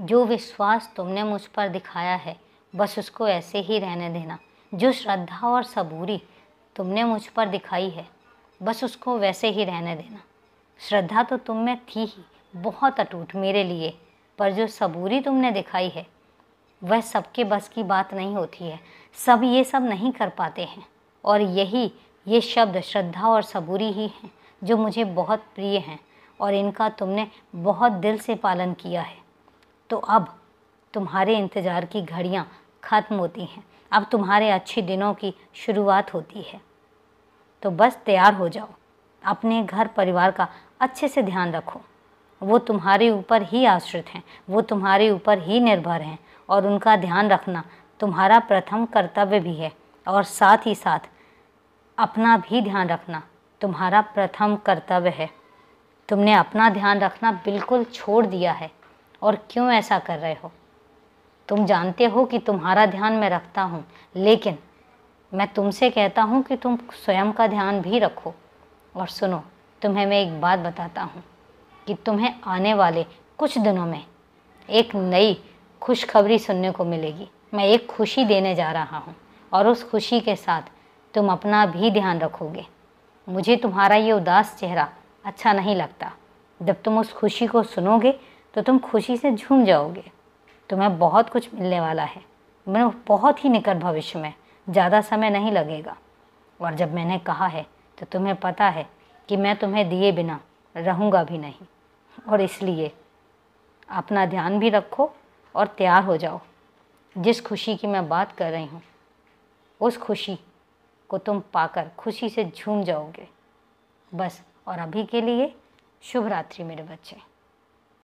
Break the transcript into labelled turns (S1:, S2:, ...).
S1: जो विश्वास तुमने मुझ पर दिखाया है बस उसको ऐसे ही रहने देना जो श्रद्धा और सबूरी तुमने मुझ पर दिखाई है बस उसको वैसे ही रहने देना श्रद्धा तो तुम में थी ही बहुत अटूट मेरे लिए पर जो सबूरी तुमने दिखाई है वह सबके बस की बात नहीं होती है सब ये सब नहीं कर पाते हैं और यही ये शब्द श्रद्धा और सबूरी ही हैं जो मुझे बहुत प्रिय हैं और इनका तुमने बहुत दिल से पालन किया है तो अब तुम्हारे इंतज़ार की घड़ियाँ ख़त्म होती हैं अब तुम्हारे अच्छे दिनों की शुरुआत होती है तो बस तैयार हो जाओ अपने घर परिवार का अच्छे से ध्यान रखो वो तुम्हारे ऊपर ही आश्रित हैं वो तुम्हारे ऊपर ही निर्भर हैं और उनका ध्यान रखना तुम्हारा प्रथम कर्तव्य भी है और साथ ही साथ अपना भी ध्यान रखना तुम्हारा प्रथम कर्तव्य है तुमने अपना ध्यान रखना बिल्कुल छोड़ दिया है और क्यों ऐसा कर रहे हो तुम जानते हो कि तुम्हारा ध्यान मैं रखता हूँ लेकिन मैं तुमसे कहता हूँ कि तुम स्वयं का ध्यान भी रखो और सुनो तुम्हें मैं एक बात बताता हूँ कि तुम्हें आने वाले कुछ दिनों में एक नई खुशखबरी सुनने को मिलेगी मैं एक खुशी देने जा रहा हूँ और उस खुशी के साथ तुम अपना भी ध्यान रखोगे मुझे तुम्हारा ये उदास चेहरा अच्छा नहीं लगता जब तुम उस खुशी को सुनोगे तो तुम खुशी से झूम जाओगे तुम्हें बहुत कुछ मिलने वाला है मैं बहुत ही निकट भविष्य में ज़्यादा समय नहीं लगेगा और जब मैंने कहा है तो तुम्हें पता है कि मैं तुम्हें दिए बिना रहूँगा भी नहीं और इसलिए अपना ध्यान भी रखो और तैयार हो जाओ जिस खुशी की मैं बात कर रही हूँ उस खुशी को तुम पाकर खुशी से झूम जाओगे बस और अभी के लिए शुभ रात्रि मेरे बच्चे